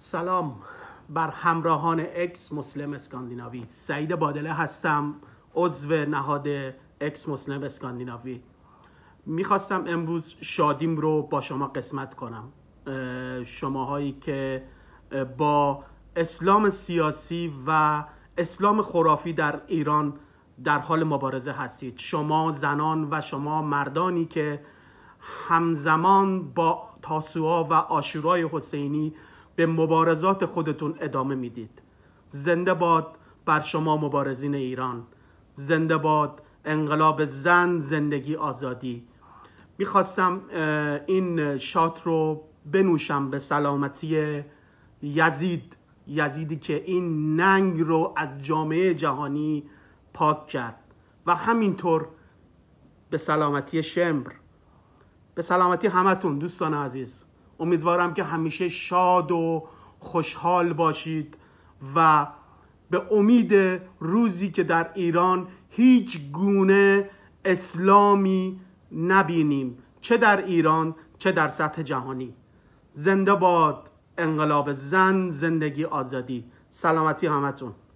سلام بر همراهان اکس مسلم اسکاندیناوی سعید بادله هستم عضو نهاد اکس مسلم اسکاندیناوی میخواستم امروز شادیم رو با شما قسمت کنم شماهایی که با اسلام سیاسی و اسلام خرافی در ایران در حال مبارزه هستید شما زنان و شما مردانی که همزمان با تاسوها و آشورای حسینی به مبارزات خودتون ادامه میدید زنده باد بر شما مبارزین ایران زنده باد انقلاب زن زندگی آزادی میخواستم این شات رو بنوشم به سلامتی یزید یزیدی که این ننگ رو از جامعه جهانی پاک کرد و همینطور به سلامتی شمر به سلامتی همتون دوستان عزیز امیدوارم که همیشه شاد و خوشحال باشید و به امید روزی که در ایران هیچ گونه اسلامی نبینیم چه در ایران چه در سطح جهانی زنده باد انقلاب زن زندگی آزادی سلامتی همتون